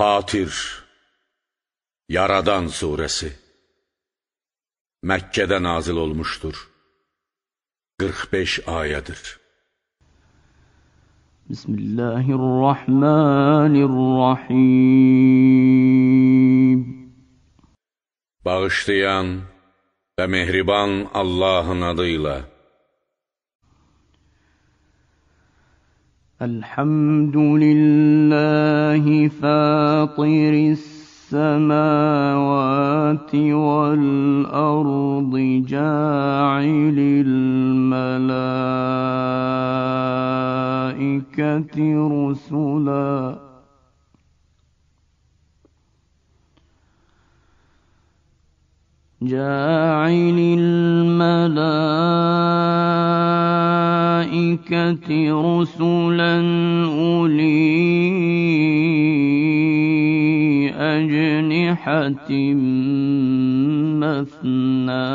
Fatir Yaradan Suresi Məkkədə nazil olmuşdur 45 ayədir Bismillahirrahmanirrahim Bağışlayan və mehriban Allahın adıyla الحمد لله فاطر السماوات والأرض جاعل الملائكة رسلا جاعل الملائكة الْمَلَائِكَةِ رُسُلًا أُولِي أَجْنِحَةٍ مَّثْنَىٰ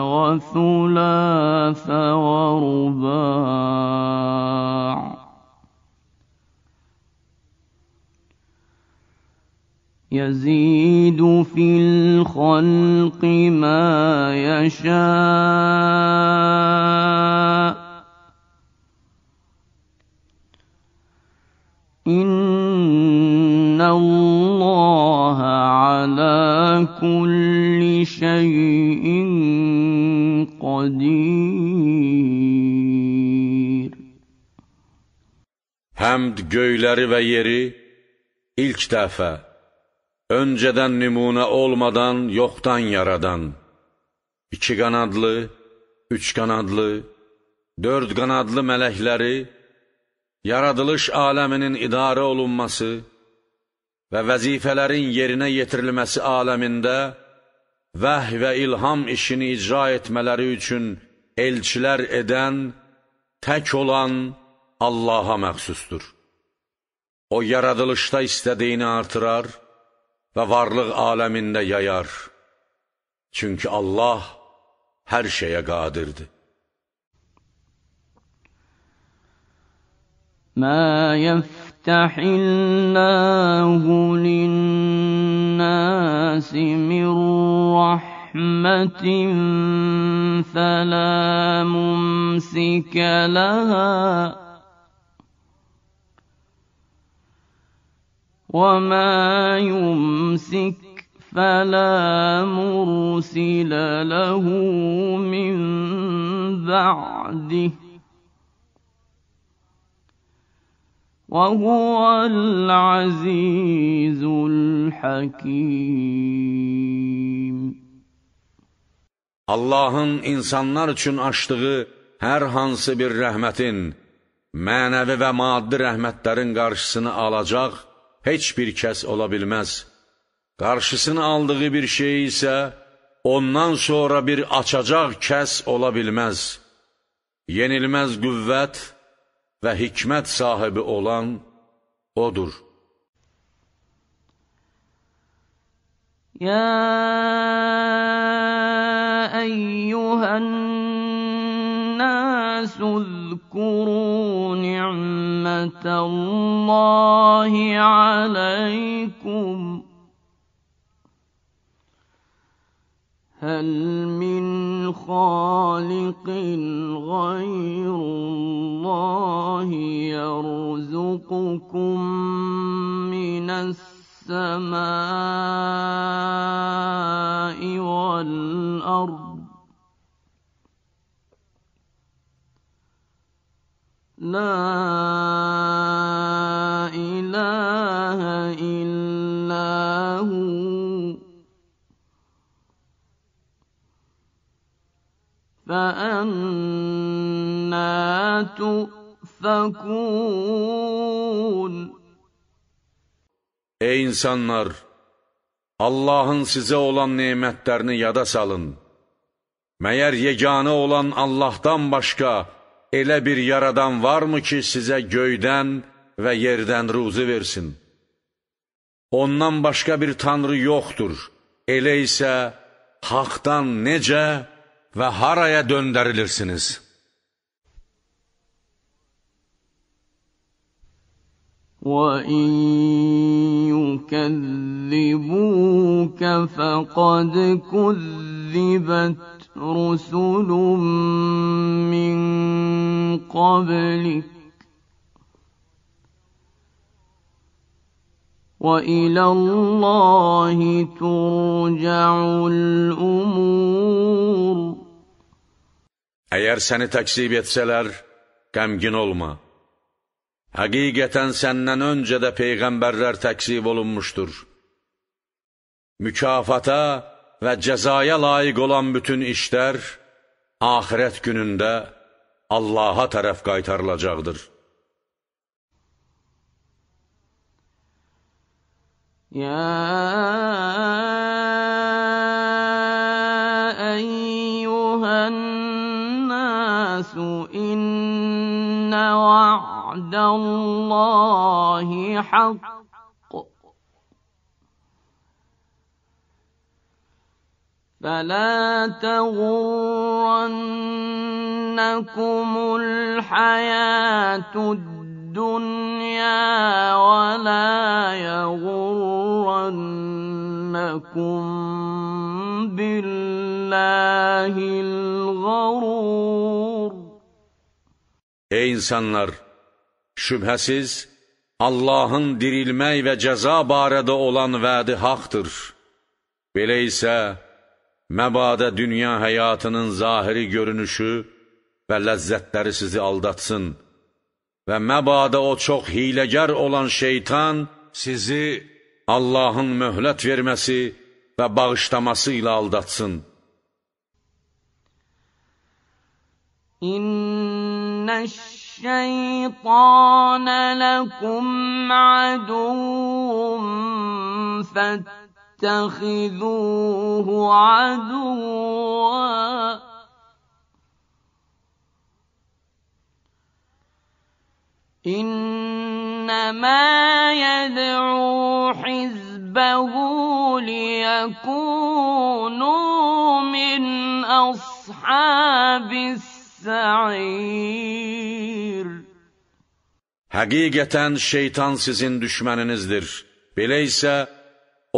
وَثُلَاثَ وَرُبَاعَ يزيد في الخلق ما يشاء إن الله على كل شيء qadir. Həmd göyləri və yeri ilk dəfə, öncədən nümunə olmadan yoxdan yaradan, iki qanadlı, üç qanadlı, dörd qanadlı mələkləri Yaradılış aləminin idarə olunması və vəzifələrin yerinə yetirilməsi aləmində vəh və ilham işini icra etmələri üçün elçilər edən, tək olan Allaha məxsusdur. O, yaradılışda istədiyini artırar və varlıq aləmində yayar. Çünki Allah hər şeyə qadirdir. ما يفتح الله للناس من رحمة فلا ممسك لها وما يمسك فلا مرسل له من بعده وهو العزيز الحكيم Allahın insanlar üçün açdığı hər hansı bir rəhmətin, mənəvi və maddi rəhmətlərin qarşısını alacaq heç bir kəs ola bilməz. Qarşısını aldığı bir şey isə ondan sonra bir açacaq kəs ola bilməz. Yenilməz qüvvət, və hikmət sahibi olan O'dur. Ya eyyuhən nasu zkuru ni'mətəllahi aleykum. هل من خالق غير الله يرزقكم من السماء والأرض لا إله إلا هو فأنا تؤفكون Ey insanlar! Allahın size olan nimetlerini yada salın. Meğer yeganə olan Allah'tan başka ele bir yaradan var mı ki, size göyden ve yerden ruzi versin? Ondan başka bir tanrı yoktur. Ele ise, haqdan nece? və haraya döndərilirsiniz? وَاِنْ يُكَذِّبُوكَ فَقَدْ كُذِّبَتْ رُسُلٌ مِّن قَبْلِكَ وإلى الله ترجع الأمور Əgər səni təksib etsələr, qəmgin olma. Həqiqətən səndən öncə də peyğəmbərlər təksib olunmuşdur. Mükafata və cəzaya layiq olan bütün işlər axirət günündə Allaha tərəf qaytarılacaqdır. Ya الناس إن وعد الله حق فلا تغرنكم الحياة الدنيا ولا يغرنكم بال الله الغرور Ey insanlar şübhəsiz Allahın dirilmək və cəza barədə olan vədi haqqdır. Belə isə məbadə dünya həyatının zahiri görünüşü və ləzzətləri sizi aldatsın və məbadə o çox hiləgər olan şeytan sizi Allahın möhlət verməsi və bağışlaması ilə aldatsın. إن الشيطان لكم عدو فاتخذوه عدوا إنما يدعو حزبه ليكونوا من أصحاب السماء السعير Həqiqətən şeytan sizin düşməninizdir. Belə isə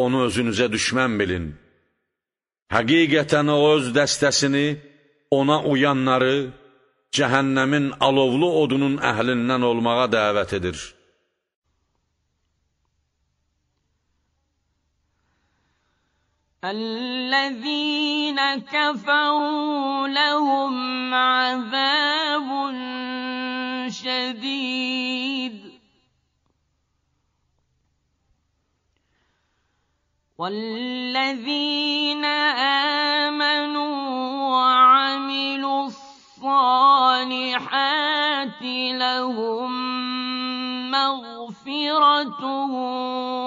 onu özünüzə düşmən bilin. Həqiqətən o öz dəstəsini, ona uyanları cəhənnəmin alovlu odunun əhlindən olmağa dəvət edir. الذين كفروا لهم عذاب شديد والذين امنوا وعملوا الصالحات لهم مغفره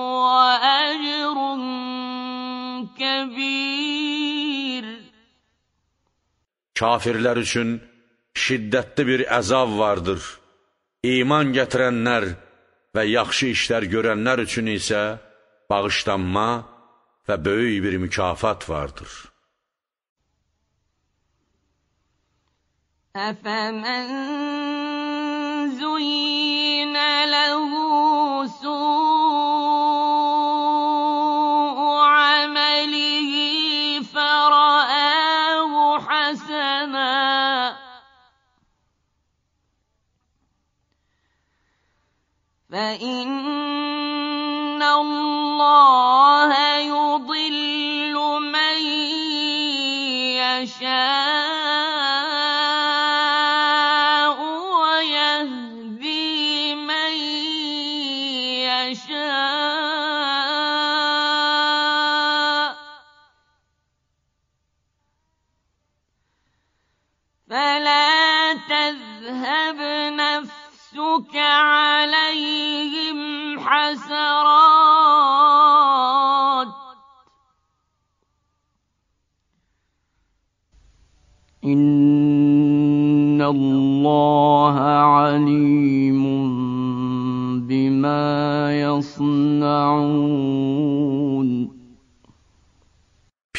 واجر kebir. Kafirlər üçün şiddətli bir əzab vardır. İman getirenler ve yaxşı işler görenler için ise bağışlanma ve böyük bir mükafat vardır. Əfəmən zuyin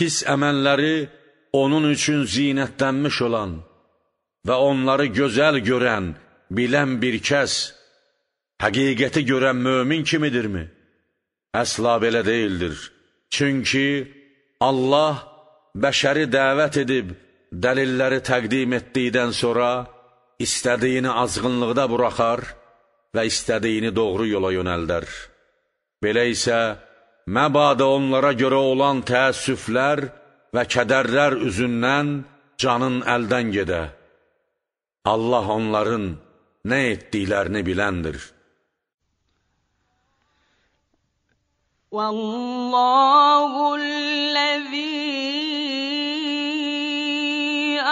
pis əməlləri onun üçün zinətlənmiş olan və onları gözəl görən, bilən bir kəs həqiqəti görən mömin kimidirmi? Əsla belə deyildir. Çünki Allah bəşəri dəvət edib dəlilləri təqdim etdikdən sonra istədiyini azğınlıqda buraxar və istədiyini doğru yola yönəldər. Belə isə, məbadə onlara görə olan təəssüflər və kədərlər üzündən canın əldən gedə. Allah onların nə etdiklərini biləndir. Vallahu-llezî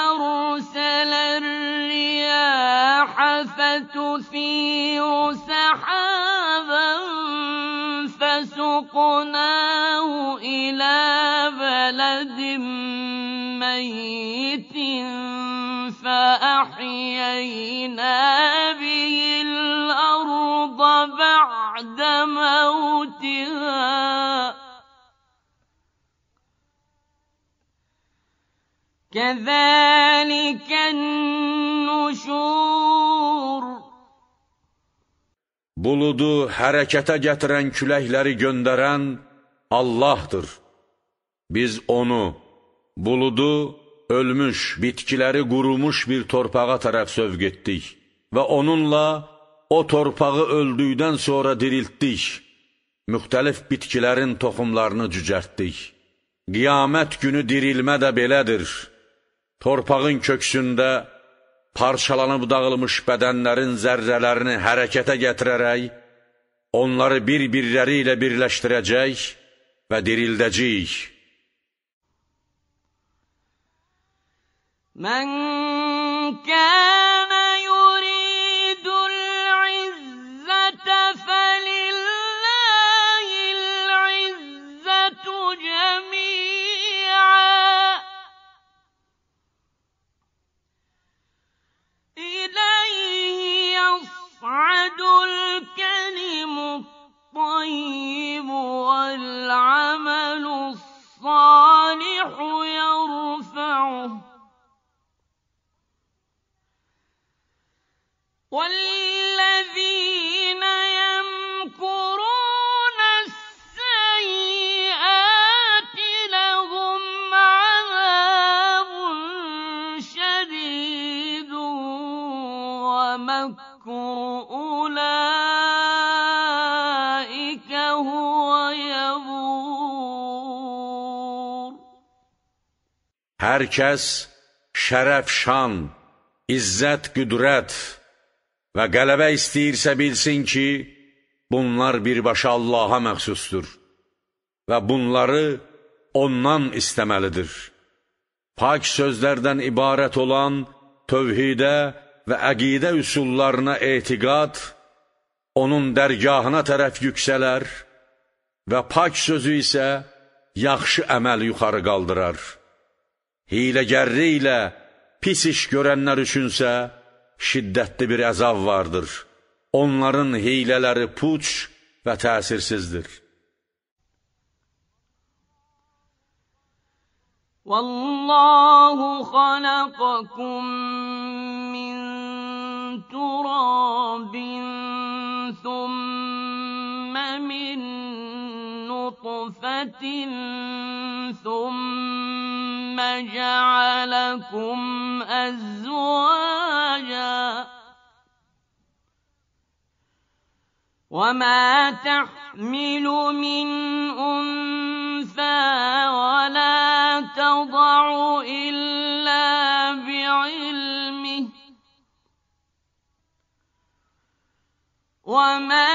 arsələ'r-riyâha fetuthiru sahâben فسقناه إلى بلد ميت فأحيينا به الأرض بعد موتها كذلك النشور buludu hərəkətə gətirən küləkləri göndərən Allahdır. Biz onu, buludu, ölmüş, bitkiləri qurumuş bir torpağa tərəf sövq etdik və onunla o torpağı öldükdən sonra diriltdik, müxtəlif bitkilərin toxumlarını cücərtdik. Qiyamət günü dirilmə də belədir. Torpağın köksündə parçalanıb dağılmış bədənlərin zərrələrini hərəkətə gətirərək, onları bir-birləri ilə birləşdirəcək və dirildəcəyik. Mən kən kəs şərəf, şan, izzət, qüdrət və qələbə istəyirsə bilsin ki, bunlar birbaşa Allaha məxsusdur və bunları ondan istəməlidir. Pak sözlərdən ibarət olan tövhidə və əqidə üsullarına etiqad, onun dərgahına tərəf yüksələr və pak sözü isə yaxşı əməl yuxarı qaldırar. hiləgərri ilə pis iş görənlər üçünsə şiddətli bir azab vardır. Onların hilələri puç ve təsirsizdir. Vallahu xalaqakum min turabin thumma min nutfatin thumma جعلكم أزواجا وما تحمل من أنثى ولا تضع إلا بعلمه وما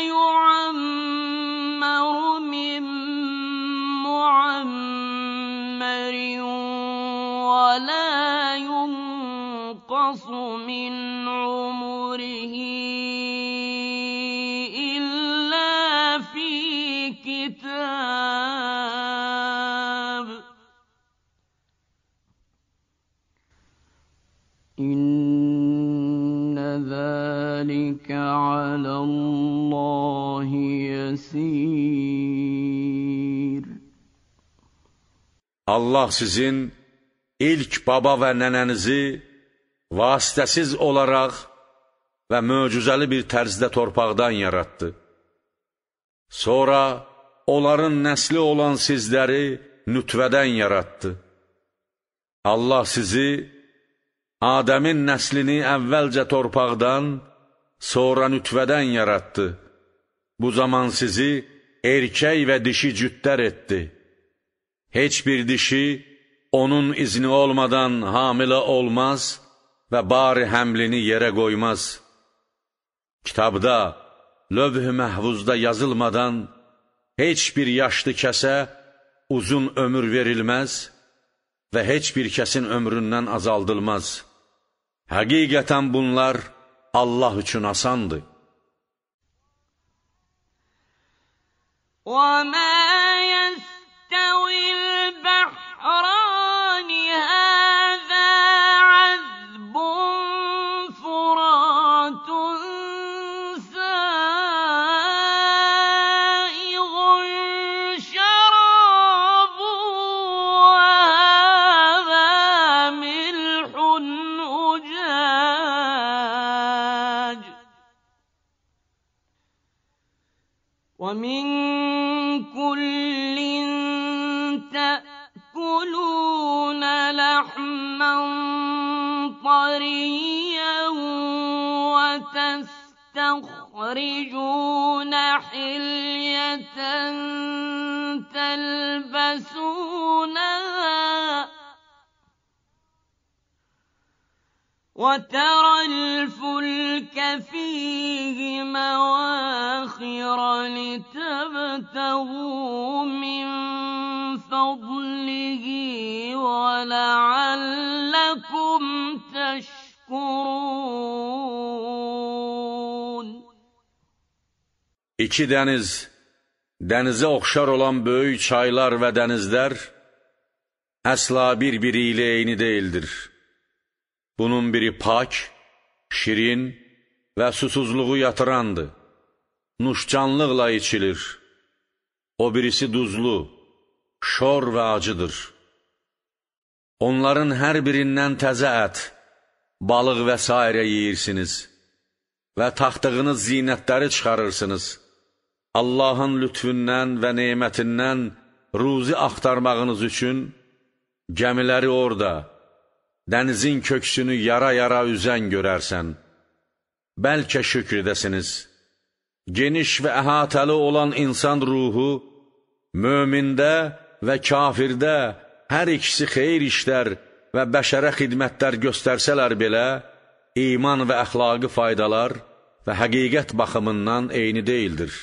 يعمل يقتص من عمره إلا في كتاب إن ذلك على الله يسير Allah sizin ilk baba və nənənizi vasitəsiz olaraq və möcüzəli bir tərzdə torpaqdan yaratdı. Sonra onların nəsli olan sizləri nütvədən yaratdı. Allah sizi Adəmin nəslini əvvəlcə torpaqdan, sonra nütvədən yaratdı. Bu zaman sizi erkək və dişi cütdər etdi. Heç bir dişi onun izni olmadan hamilə olmaz və və bari həmlini yerə qoymaz. Kitabda, lövh-ü məhvuzda yazılmadan heç bir yaşlı kəsə uzun ömür verilməz və heç bir kəsin ömründən azaldılmaz. Həqiqətən bunlar Allah üçün asandır. وَمَا يَسْتَوِي الْبَحْرَ وترى الفلك فيه مواخر لتبتغوا من فضله ولعلكم teşkurun İki dəniz, dənizə oxşar olan böyük çaylar və dənizlər əsla bir-biri ilə eyni deyildir. Bunun biri pak, şirin və susuzluğu yatırandır. Nuşcanlıqla içilir. O birisi duzlu, şor və acıdır. Onların hər birindən təzə ət, balıq və s. yeyirsiniz və taxtığınız zinətləri çıxarırsınız. Allahın lütfündən və neymətindən ruzi axtarmağınız üçün gəmiləri orada, Dənizin köksünü yara-yara üzən görərsən. Bəlkə şükr edəsiniz. Geniş və əhatəli olan insan ruhu, mömində və kafirdə hər ikisi xeyir işlər və bəşərə xidmətlər göstərsələr belə, iman və əxlaqi faydalar və həqiqət baxımından eyni deyildir.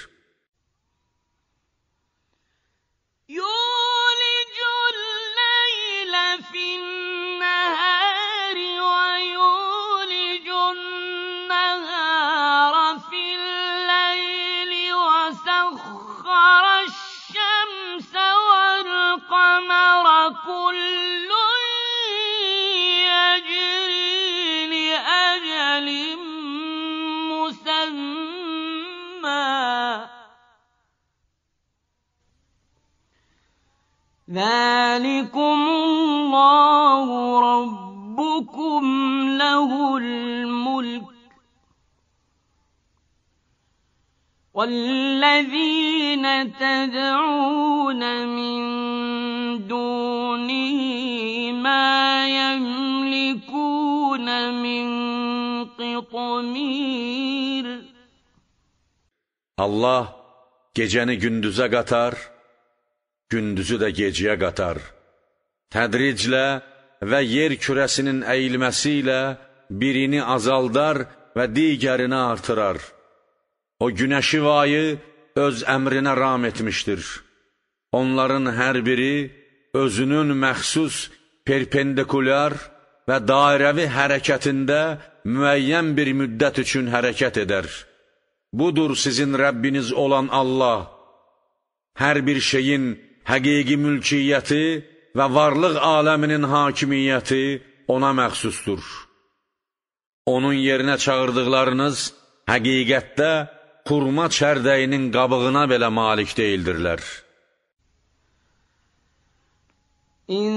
ذلكم الله ربكم له الملك والذين تدعون من دونه ما يملكون من قطمير الله geceni gündüze katar, gündüzü də gecəyə qatar. Tədriclə və yer kürəsinin əyilməsi ilə birini azaldar və digərini artırar. O günəşi vayı öz əmrinə ram etmişdir. Onların hər biri özünün məxsus perpendikulyar və dairəvi hərəkətində müəyyən bir müddət üçün hərəkət edər. Budur sizin Rəbbiniz olan Allah, hər bir şeyin həqiqi mülkiyyəti və varlıq aləminin hakimiyyəti ona məxsusdur. Onun yerinə çağırdıqlarınız həqiqətdə qurma çərdəyinin qabığına belə malik deyildirlər. İn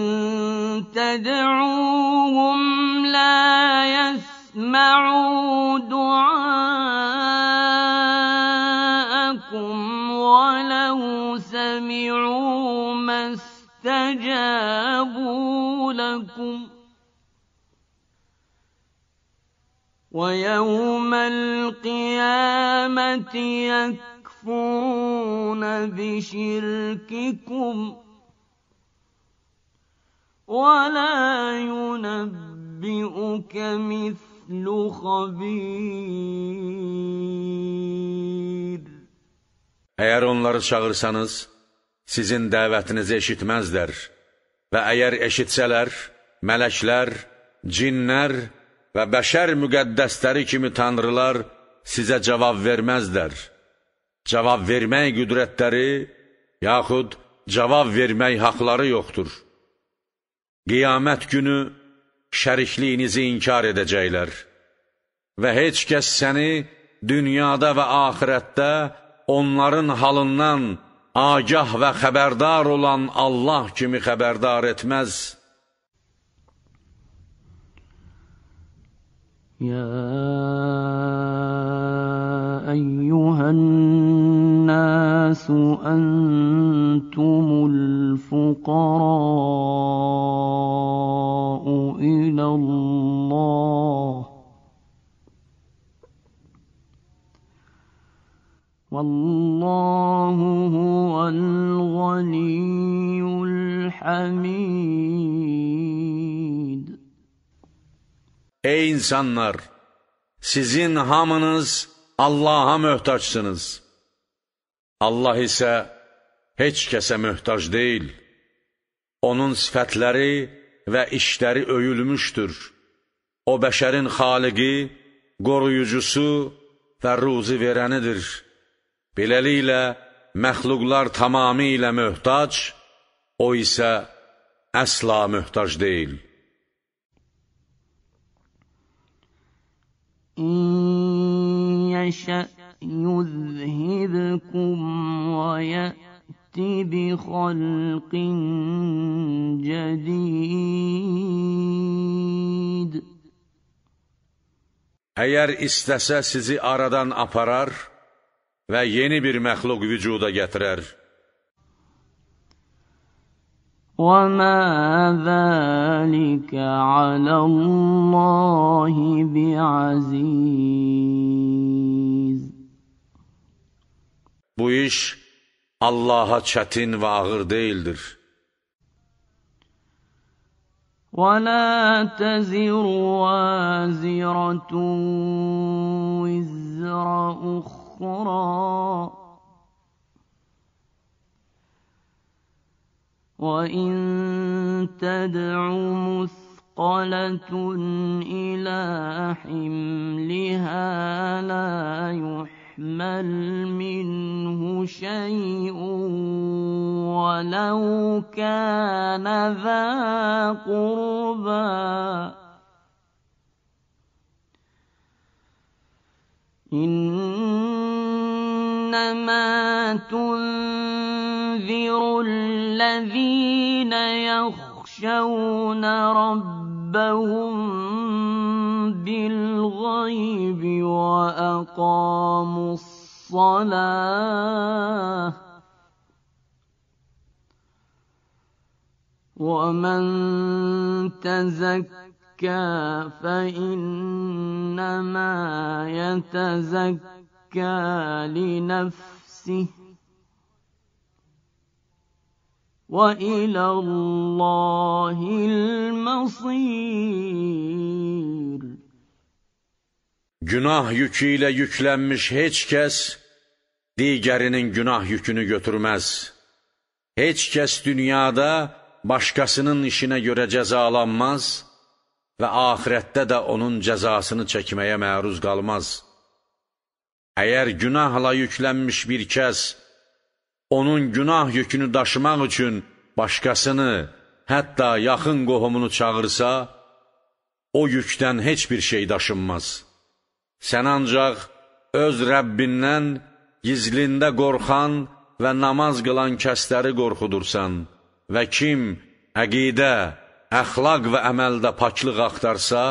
təd'uhum la yəsmə'u dua'a سمعوا ما استجابوا لكم ويوم القيامة يكفون بشرككم ولا ينبئك مثل خبير Eğer onları çağırsanız, sizin dəvətinizi eşitməzlər və əgər eşitsələr, mələklər, cinlər və bəşər müqəddəsləri kimi tanrılar sizə cavab verməzlər. Cavab vermək qüdrətləri, yaxud cavab vermək haqları yoxdur. Qiyamət günü şərikliğinizi inkar edəcəklər və heç kəs səni dünyada və axirətdə onların halından agah və xəbərdar olan Allah kimi xəbərdar etməz. Ya eyyuhən nasu entumul fuqara'u iləllâh والله هو الغني الحمid Ey insanlar sizin hamınız Allah'a möhtaçsınız Allah isə heç kəsə möhtac deyil Onun sifətləri və işləri öyülmüşdür O bəşərin xaliqi qoruyucusu və ruzi verənidir Beləliklə, məxluqlar tamamilə möhtac, o isə əsla möhtac deyil. İn yəşə yuzhibkum və yəti bi xalqin cədid. Əgər istəsə sizi aradan aparar, və yeni bir məxluq vücuda gətirər. وَمَا ذَٰلِكَ عَلَى اللَّهِ بِعَزِيزٍ Bu iş Allaha çetin və ağır deyildir. ولا تزر وازرة وزر أخرى أخرى وإن تدع مثقلة إلى حملها لا يحمل منه شيء ولو كان ذا قربى إنما تنذر الذين يخشون ربهم بالغيب وأقاموا الصلاة ومن تزكى فإنما يتزكى لنفسه وإلى الله المصير Günah yüküyle yüklenmiş heç kes digərinin günah yükünü götürmez. Heç kes dünyada başkasının işine göre cezalanmaz.'' və axirətdə də onun cəzasını çəkməyə məruz qalmaz. Əgər günahla yüklənmiş bir kəs onun günah yükünü daşımaq üçün başqasını, hətta yaxın qohumunu çağırsa, o yükdən heç bir şey daşınmaz. Sən ancaq öz Rəbbindən gizlində qorxan və namaz qılan kəsləri qorxudursan və kim əqidə, əxlaq və əməldə paklıq axtarsa,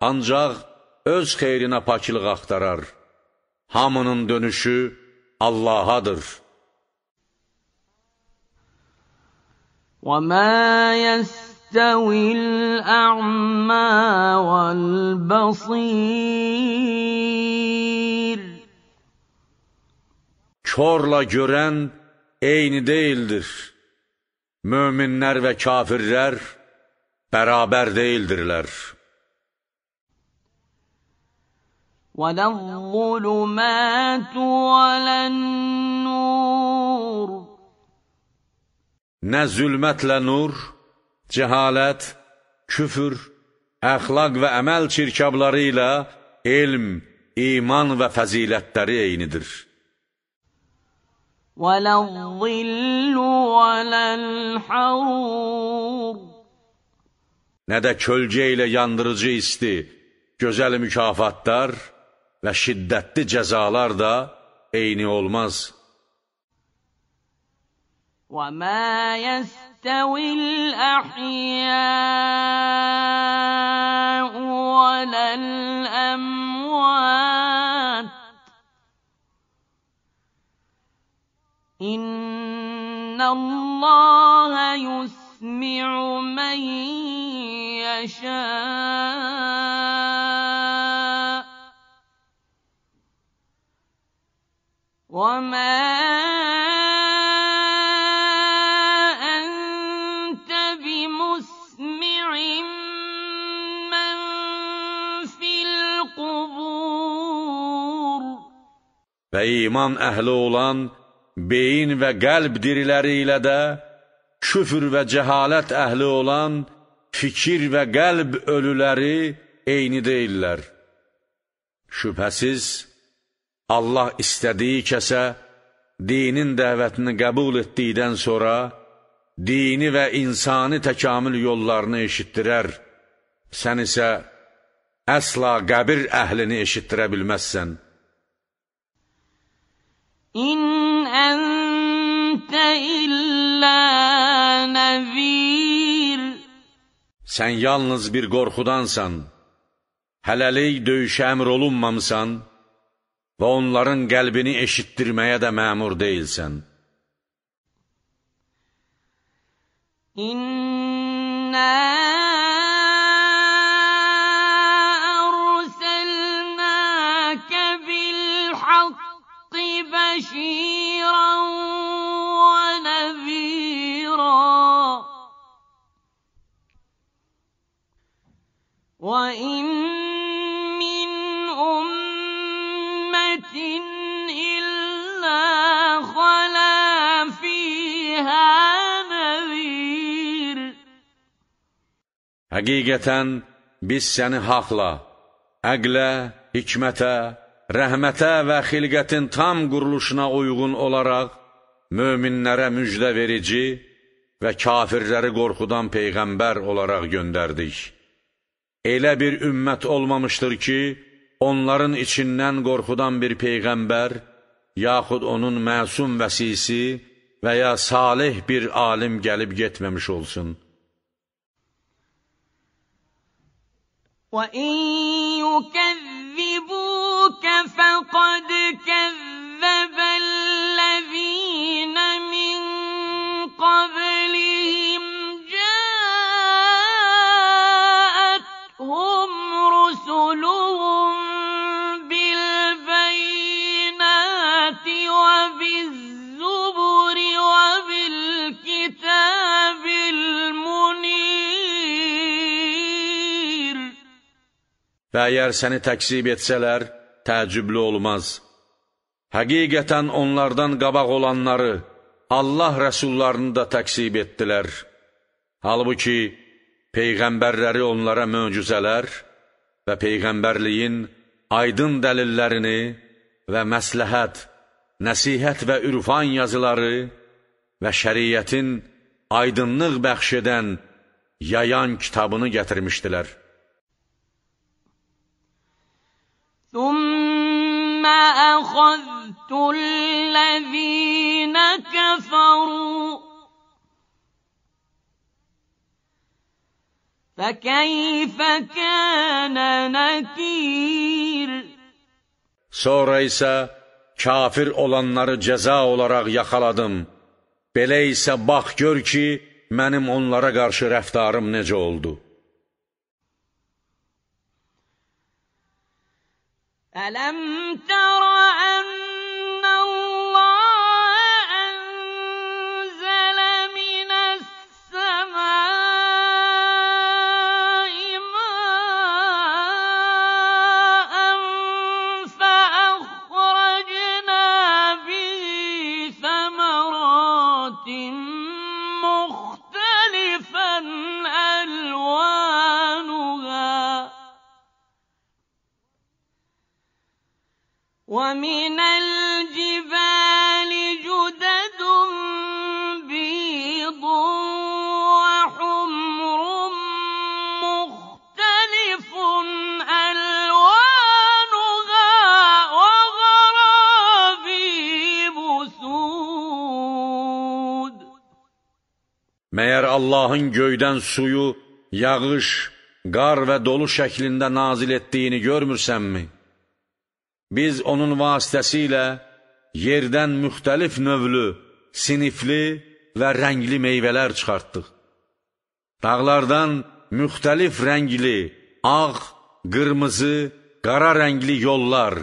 ancaq öz xeyrinə paklıq axtarar. Hamının dönüşü Allahadır. وَمَا يَسْتَوِي الْأَعْمَى وَالْبَصِيرُ Körla görən eyni deyildir. Möminlər və kafirlər bərabər deyildirlər. وَلَا الظُّلُمَاتُ وَلَا النُّورُ Nə zülmətlə nur, cəhalət, küfür, əxlaq və əməl çirkabları ilə elm, iman və fəzilətləri eynidir. وَلَا الظِّلُّ وَلَا الْحَرُورُ nə də kölgə ilə yandırıcı isti, gözəl mükafatlar və şiddətli cəzalar da eyni olmaz. وَمَا يَسْتَوِي الْأَحْيَاءُ وَلَا الْأَمْوَاتُ إِنَّ اللَّهَ يُسْمِعُ مَن يشاء وما أنت بمسمع من في القبور Və iman əhli olan beyin və qəlb diriləri ilə də küfür və cəhalət əhli olan Fikir və qəlb ölüləri eyni deyillər. Şübhəsiz, Allah istədiyi kəsə dinin dəvətini qəbul etdikdən sonra dini və insani təkamül yollarını eşitdirər. Sən isə əsla qəbir əhlini eşitdirə bilməzsən. İn əntə illə nəvir sən yalnız bir qorxudansan, hələlik döyüşə əmr olunmamısan və onların qəlbini eşitdirməyə də məmur deyilsən. İnna وَإِن مِّنْ أُمَّةٍ إِلَّا خَلَا فِيهَا نَذِيرٌ Həqiqətən biz səni haqla, əqlə, hikmətə, rəhmətə və xilqətin tam quruluşuna uyğun olaraq möminlərə müjdə verici və kafirləri qorxudan peyğəmbər olaraq göndərdik. Elə bir ümmət olmamışdır ki, onların içindən qorxudan bir peyğəmbər, yaxud onun məsum vəsisi və ya salih bir alim gəlib getməmiş olsun.'' وَإِن يُكَذِّبُوكَ فَقَدْ كَذَّبُوا Və əgər səni təkzib etsələr, təəccüblü olmaz. Həqiqətən onlardan qabaq olanları, Allah rəsullarını da təkzib etdilər. Halbuki, peyğəmbərləri onlara möcüzələr və peyğəmbərliyin aydın dəlillərini və məsləhət, nəsihət və ürfan yazıları və şəriyyətin aydınlıq bəxş edən, yayan kitabını gətirmişdilər. ثم أخذت الذين كفروا فكيف كان نكير Sonra isə kafir olanları cəza olaraq yaxaladım. Belə isə bax gör ki, mənim onlara qarşı rəftarım necə oldu.'' ألم تر أن Allahın göydən suyu, yağış, qar və dolu şəklində nazil etdiyini görmürsənmi? Biz onun vasitəsilə yerdən müxtəlif növlü, sinifli və rəngli meyvələr çıxartdıq. Dağlardan müxtəlif rəngli, ağ, qırmızı, qara rəngli yollar,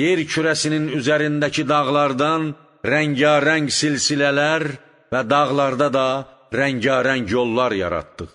yer kürəsinin üzərindəki dağlardan rəngarəng silsilələr və dağlarda da rəngarəng yollar yaratdıq.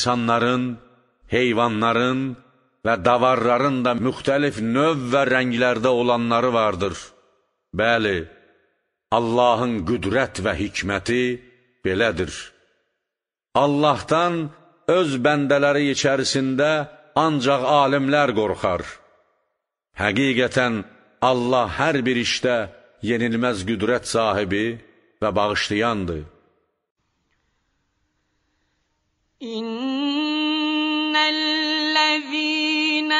insanların, heyvanların və davarların da müxtəlif növ və rənglərdə olanları vardır. Bəli, Allahın qüdrət və hikməti belədir. Allahdan öz bəndələri içərisində ancaq alimlər qorxar. Həqiqətən Allah hər bir işdə yenilməz qüdrət sahibi və bağışlayandır. إن الذين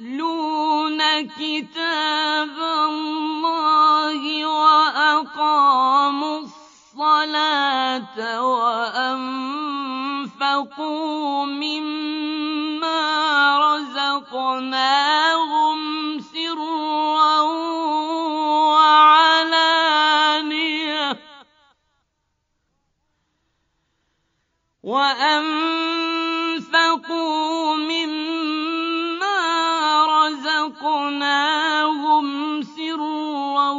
يتلون كتاب الله وأقاموا الصلاة وأنفقوا مما رزقناهم وأنفقوا مما رزقناهم سرا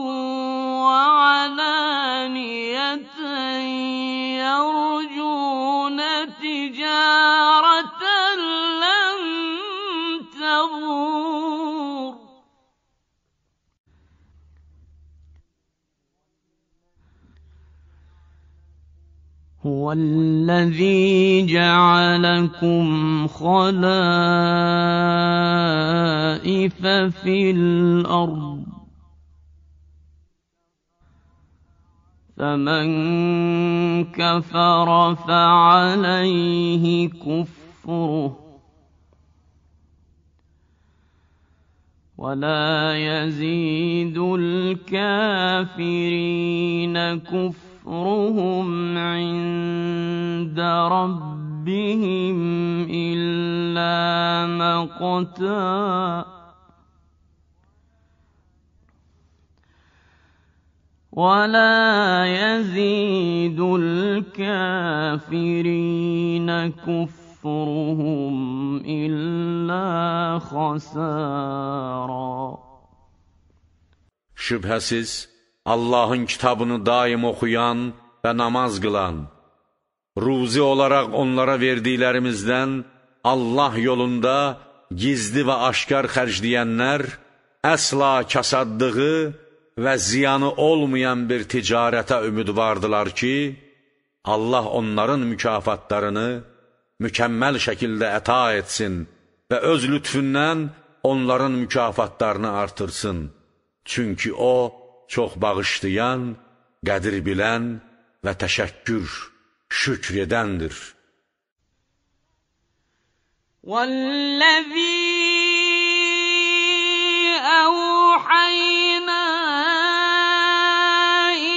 هو الذي جعلكم خلائف في الأرض فمن كفر فعليه كفره ولا يزيد الكافرين كفرا أجرهم عند ربهم إلا مقتا ولا يزيد الكافرين كفرهم إلا خسارا Şübhəsiz Allahın kitabını daim oxuyan və namaz qılan, ruzi olaraq onlara verdiklərimizdən Allah yolunda gizli və aşkar xərcləyənlər əsla kasaddığı və ziyanı olmayan bir ticarətə ümidvardılar ki, Allah onların mükafatlarını mükəmməl şəkildə əta etsin və öz lütfündən onların mükafatlarını artırsın. Çünki O, çox bağışlayan, qədir bilən və təşəkkür, şükr edəndir. وَالَّذِي أَوْحَيْنَا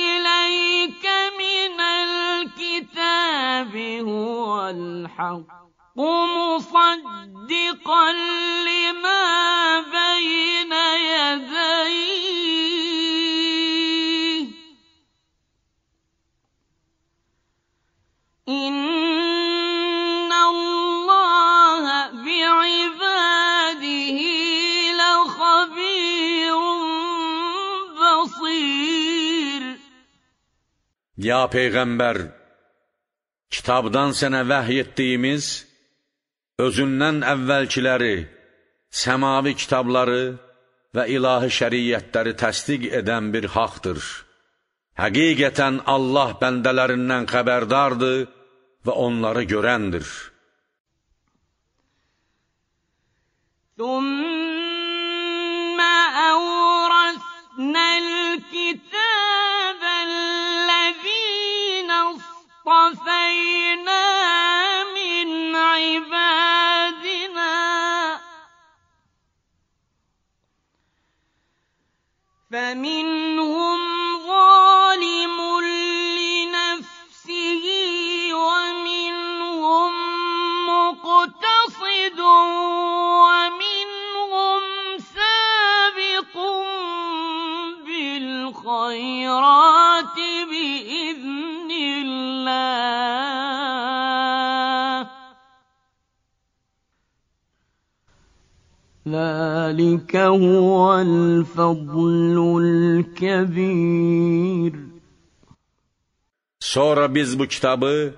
إِلَيْكَ مِنَ الْكِتَابِ هُوَ الْحَقُّ مُصَدِّقًا لِمَا بَيْنَ يَدَيْهِ إن الله بعباده لخبير بصير Ya Peyğəmbər, kitabdan sənə vəhy etdiyimiz, özündən əvvəlkiləri, səmavi kitabları və ilahi şəriyyətləri təsdiq edən bir haqdır. Həqiqətən Allah bəndələrindən xəbərdardır, və onları görəndir. ثم أورثنا الكتاب الذين اصطفينا من عبادنا فمنهم ومنهم سابق بالخيرات بإذن الله ذلك هو الفضل الكبير Sonra biz bu kitabı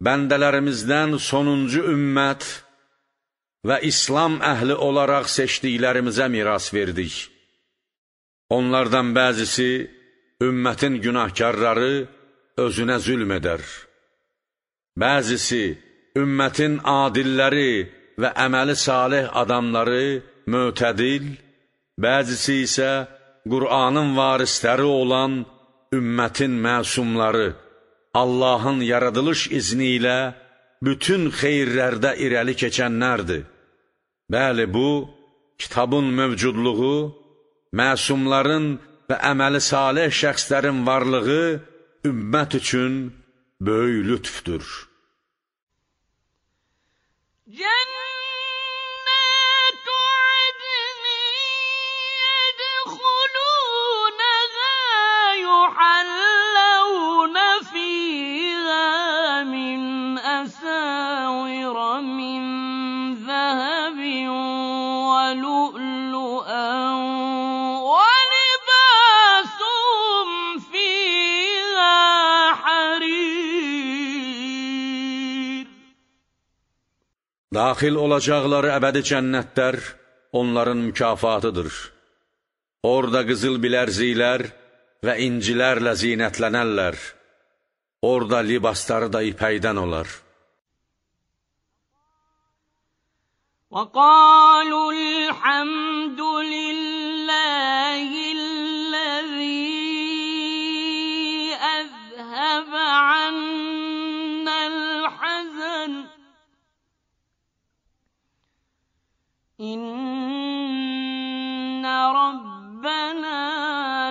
bendelerimizden sonuncu ümmet və İslam əhli olaraq seçdiklərimizə miras verdik. Onlardan bəzisi ümmətin günahkarları özünə zülm edər. Bəzisi ümmətin adilləri və əməli salih adamları mötədil, bəzisi isə Qur'anın varisləri olan ümmətin məsumları Allahın yaradılış izni ilə bütün xeyirlərdə irəli keçənlərdir. Bəli, bu kitabın mövcudluğu, məsumların və əməli salih şəxslərin varlığı ümmət üçün böyük lütfdür. Cənnət Daxil olacaqları əbədi cənnətlər onların mükafatıdır. Orada qızıl bilərziklər və incilərlə zinətlənərlər. Orada libasları da ipəkdən olar. وقالوا الحمد لله الذي أذهب عنا إن ربنا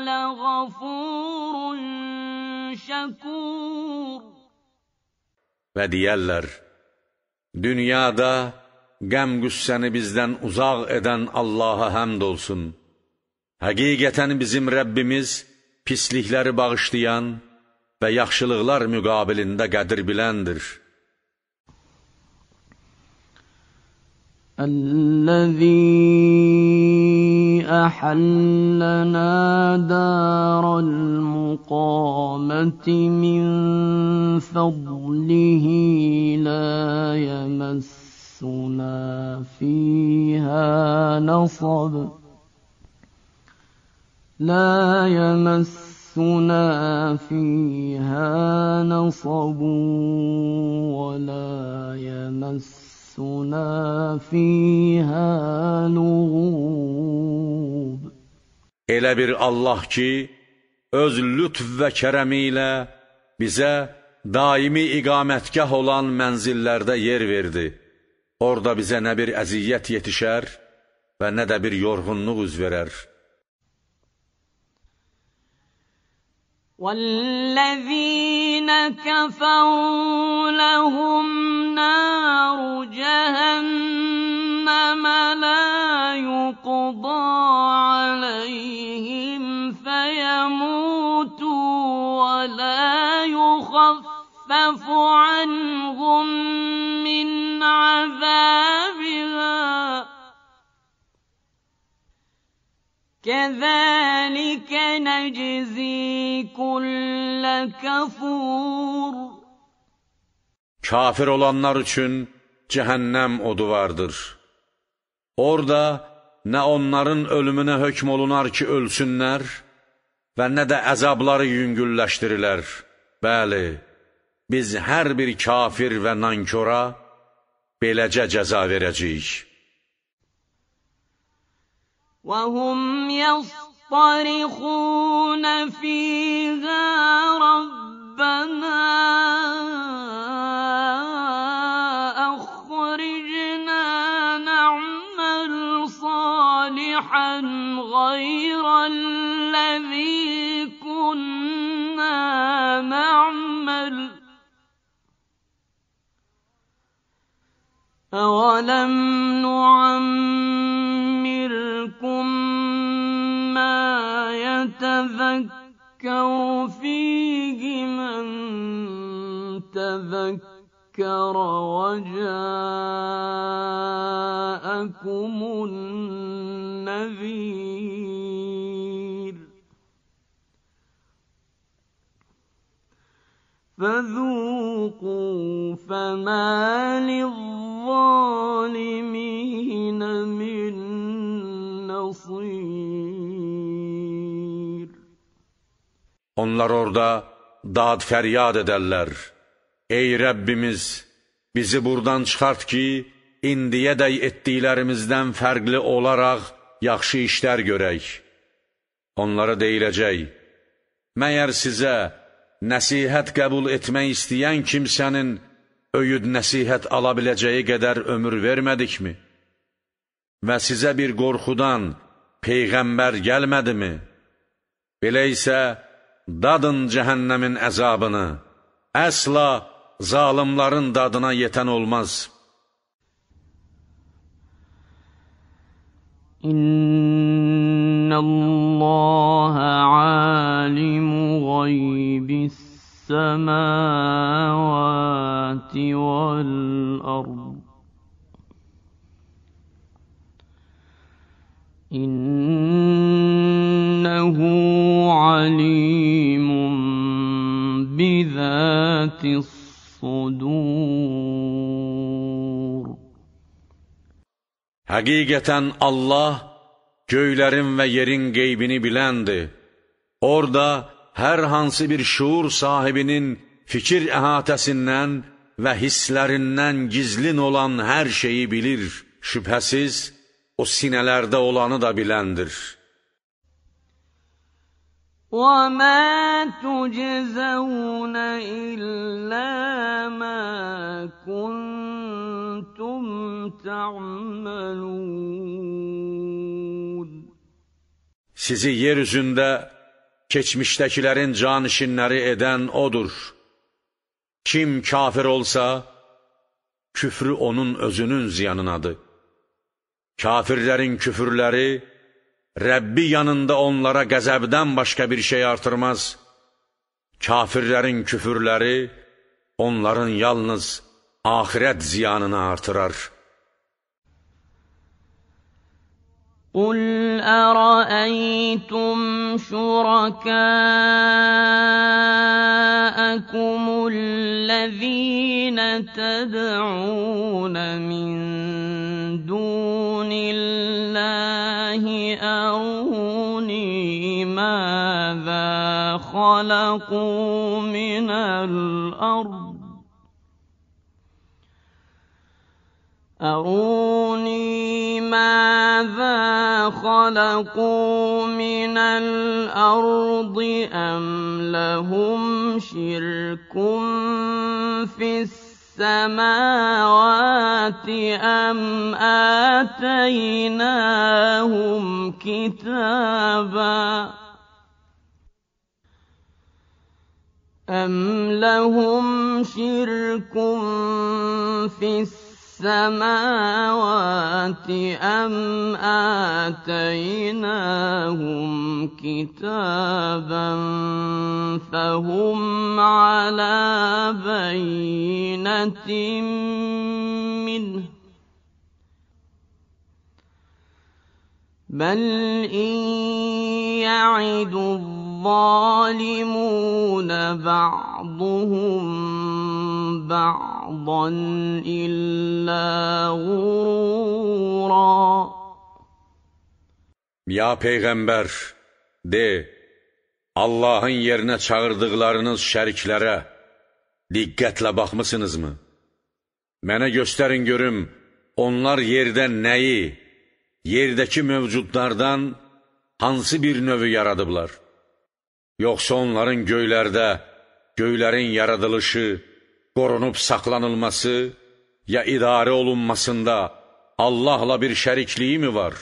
لغفور şəkur Və deyərlər, dünyada qəm-qüssəni bizdən uzaq edən Allaha həmd olsun. Həqiqətən bizim Rəbbimiz pislikləri bağışlayan və yaxşılıqlar müqabilində qədir biləndir. الذي أحلنا دار المقامة من فضله لا يمسنا فيها نصب لا يمسنا يمسنا فيها نصب ولا يمس Elə bir Allah ki, öz lütf və kərəmi ilə bizə daimi iqamətgah olan mənzillərdə yer verdi. Orada bizə nə bir əziyyət yetişər və nə də bir yorğunluq üz verər. والذين كفروا لهم نار جهنم لا يقضى عليهم فيموتوا ولا يخفف عنهم من عذاب كذلك نجزي كل كفور Kafir olanlar üçün cəhənnəm odu vardır. Orada nə onların ölümünə hökm olunar ki, ölsünlər və nə də əzabları yüngülləşdirilər. Bəli, biz hər bir kafir və nankora beləcə cəza verəcəyik. وهم يصطرخون فيها ربنا أخرجنا نعمل صالحا غير الذي كنا نعمل أولم نعمل لكم ما يتذكر فيه من تذكر وجاءكم النذير فذوقوا فما للظالمين من نصير Onlar orada dad fəryad edərlər. Ey Rəbbimiz, bizi burdan çıxart ki, indiyədək etdiklərimizdən fərqli olaraq yaxşı işlər görək. Onlara deyiləcək, məyər sizə nəsihət qəbul etmək istəyən kimsənin öyüd nəsihət ala biləcəyi qədər ömür vermədikmi? və sizə bir qorxudan Peyğəmbər gəlmədimi? Belə isə dadın cəhənnəmin əzabını, əsla zalimların dadına yetən olmaz. İnnəllaha alimu qaybis-səmavati vəl-ərd إنه عليم بذات الصدور Həqiqətən Allah göylərin və yerin qeybini biləndir. Orada hər hansı bir şuur sahibinin fikir əhatəsindən və hisslərindən gizlin olan hər şeyi bilir. Şübhəsiz, o sinelerde olanı da bilendir. وَمَا تُجْزَوْنَ إِلَّا مَا كُنْتُمْ تَعْمَلُونَ Sizi yer geçmiştekilerin keçmişdəkilərin canişinləri edən odur. Kim kafir olsa, küfrü onun özünün ziyanınadır. Kafirlərin küfürləri Rəbbi yanında onlara qəzəbdən başqa bir şey artırmaz. Kafirlərin küfürləri onların yalnız axirət ziyanını artırar. قل أرأيتم شركاءكم الذين تدعون من دون الله أروني ماذا خلقوا من الأرض أروني ماذا خلقوا من الأرض أم لهم شرك في السماوات أم آتيناهم كتاباً أَمْ لَهُمْ شِرْكٌ فِي السَّمَاوَاتِ السماوات أم آتيناهم كتابا فهم على بينة منه بل إن يعد الظالمون بعضهم بعضا illə غرورا Ya Peyğəmbər, de, Allahın yerinə çağırdıqlarınız şəriklərə diqqətlə baxmısınızmı? Mənə göstərin görüm, onlar yerdə nəyi, yerdəki mövcudlardan hansı bir növü yaradıblar? Yoxsa onların göylərdə, göylərin yaradılışı, qorunub saxlanılması ya idarə olunmasında Allahla bir şərikliyi mi var?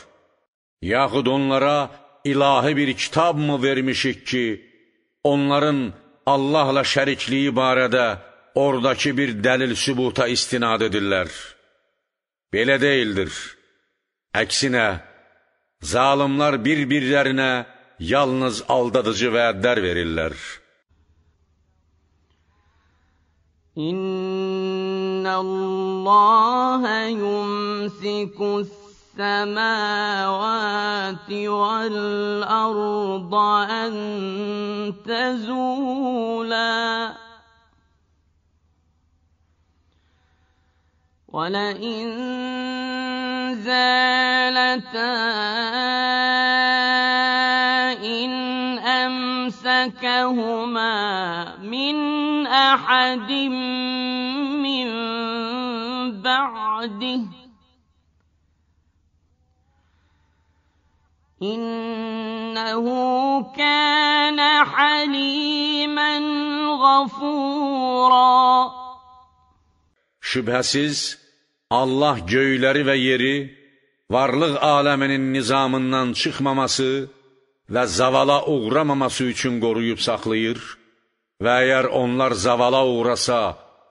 Yaxud onlara ilahi bir kitab mı vermişik ki, onların Allahla şərikliyi barədə oradakı bir dəlil sübuta istinad edirlər? Belə deyildir. Əksinə, zalimlar bir-birlərinə yalnız aldadıcı vəədlər verirlər. إن الله يمسك السماوات والأرض أن تزولا ولئن زالتا إن أمسكهما من أحد من بعده إنه كان حليما غفورا Şübhəsiz Allah göyləri və yeri varlıq aləminin nizamından çıxmaması və zavala uğramaması üçün qoruyub saxlayır Və əgər onlar zavala uğrasa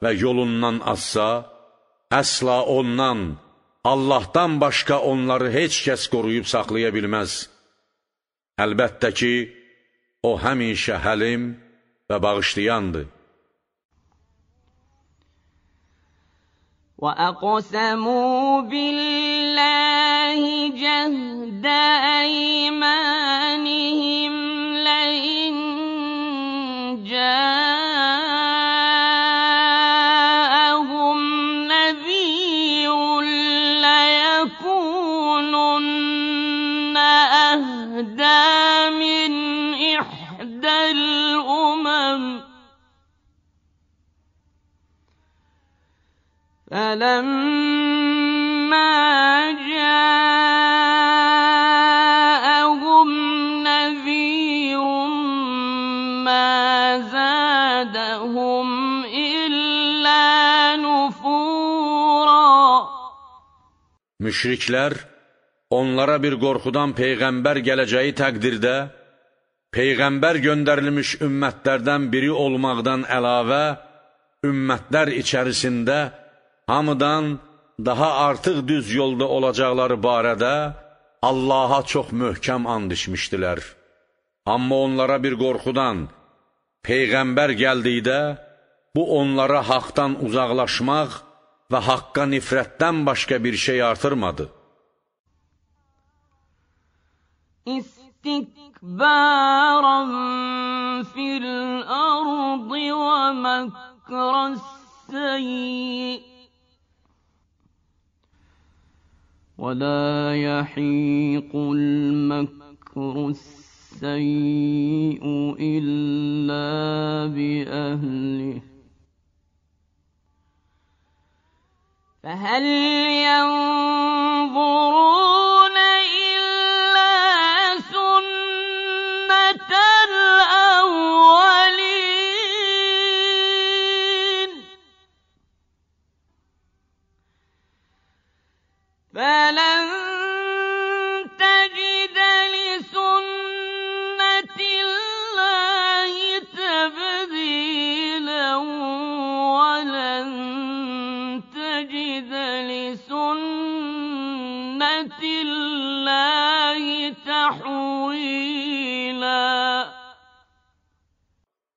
və yolundan azsa, əsla ondan, Allahdan başqa onları heç kəs qoruyub saxlaya bilməz. Əlbəttə ki, O həmişə həlim və bağışlayandır. وَأَقْسَمُوا بِاللَّهِ جَهْدَ أَيْمَانِ فلما جاءهم نذير ما زادهم إلا نفورا Müşriklər onlara bir qorxudan Peyğəmbər gələcəyi təqdirdə Peyğəmbər göndərilmiş ümmətlərdən biri olmaqdan əlavə ümmətlər içərisində hamıdan daha artıq düz yolda olacaqları barədə Allaha çox möhkəm and içmişdilər. Amma onlara bir qorxudan, Peyğəmbər gəldikdə, bu onlara haqdan uzaqlaşmaq və haqqa nifrətdən başqa bir şey artırmadı. İstikbaran fil ardı və məkras seyyi ولا يحيق المكر السيء إلا بأهله فهل ينظرون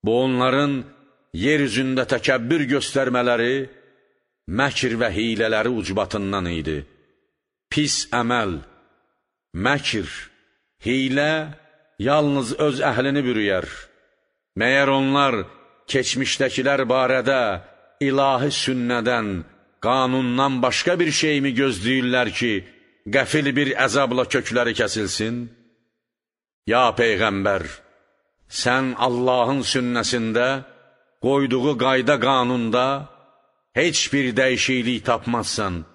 Bu onların yer üzündə təkəbbür göstərmələri, məkr və hilələri ucbatından idi. Pis əməl, məkr, hilə yalnız öz əhlini bürüyər. Məyər onlar keçmişdəkilər barədə ilahi sünnədən, qanundan başqa bir şeymi gözləyirlər ki, qəfil bir əzabla kökləri kəsilsin? Ya Peyğəmbər! Sən Allahın sünnəsində, qoyduğu qayda qanunda heç bir dəyişiklik tapmazsan.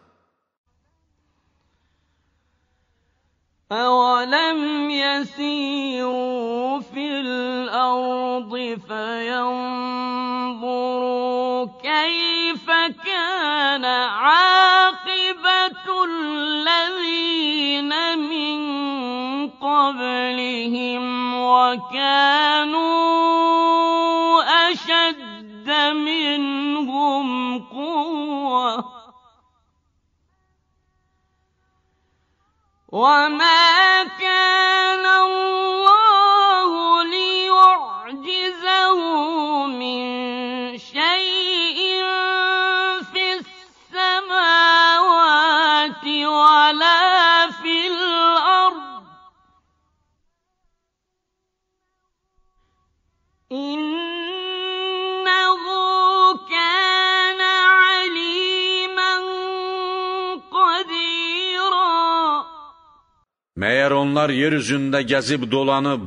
أَوَلَمْ يَسِيرُوا فِي الْأَرْضِ فَيَنْظُرُوا كَيْفَ كَانَ عَاقِبَةُ الَّذِينَ مِنْ قبلهم وكانوا أشد منهم قوة وما كان الله Məyər onlar yer üzündə gəzib dolanıb,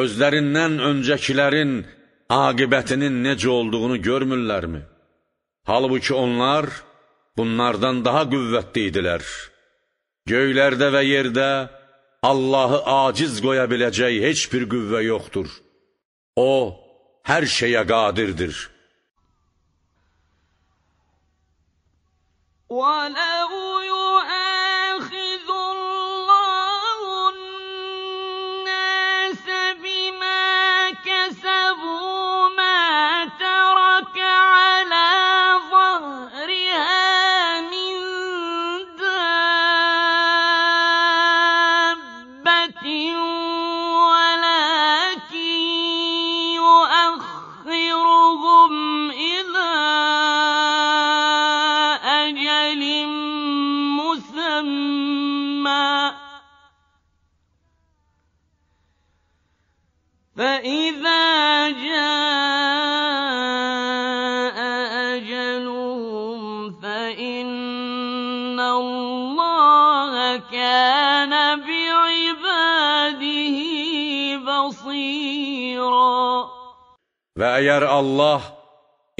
özlərindən öncəkilərin aqibətinin necə olduğunu görmürlərmi? Halbuki onlar bunlardan daha qüvvətli idilər. Göylərdə və yerdə Allahı aciz qoya biləcək heç bir qüvvə yoxdur. O, hər şeyə qadirdir. وَلَوْ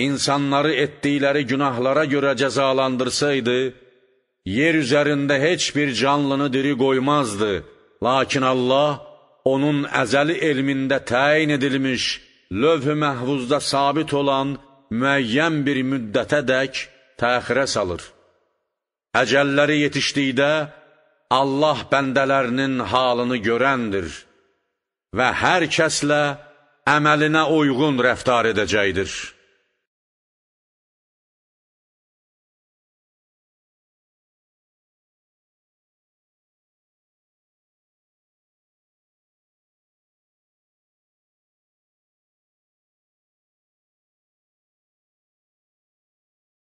insanları etdikləri günahlara görə cəzalandırsaydı, yer üzərində heç bir canlını diri qoymazdı. Lakin Allah onun əzəli elmində təyin edilmiş, lövh-ü məhvuzda sabit olan müəyyən bir müddətə dək təxirə salır. Əcəlləri yetişdikdə Allah bəndələrinin halını görəndir və hər kəslə əməlinə uyğun rəftar edəcəkdir.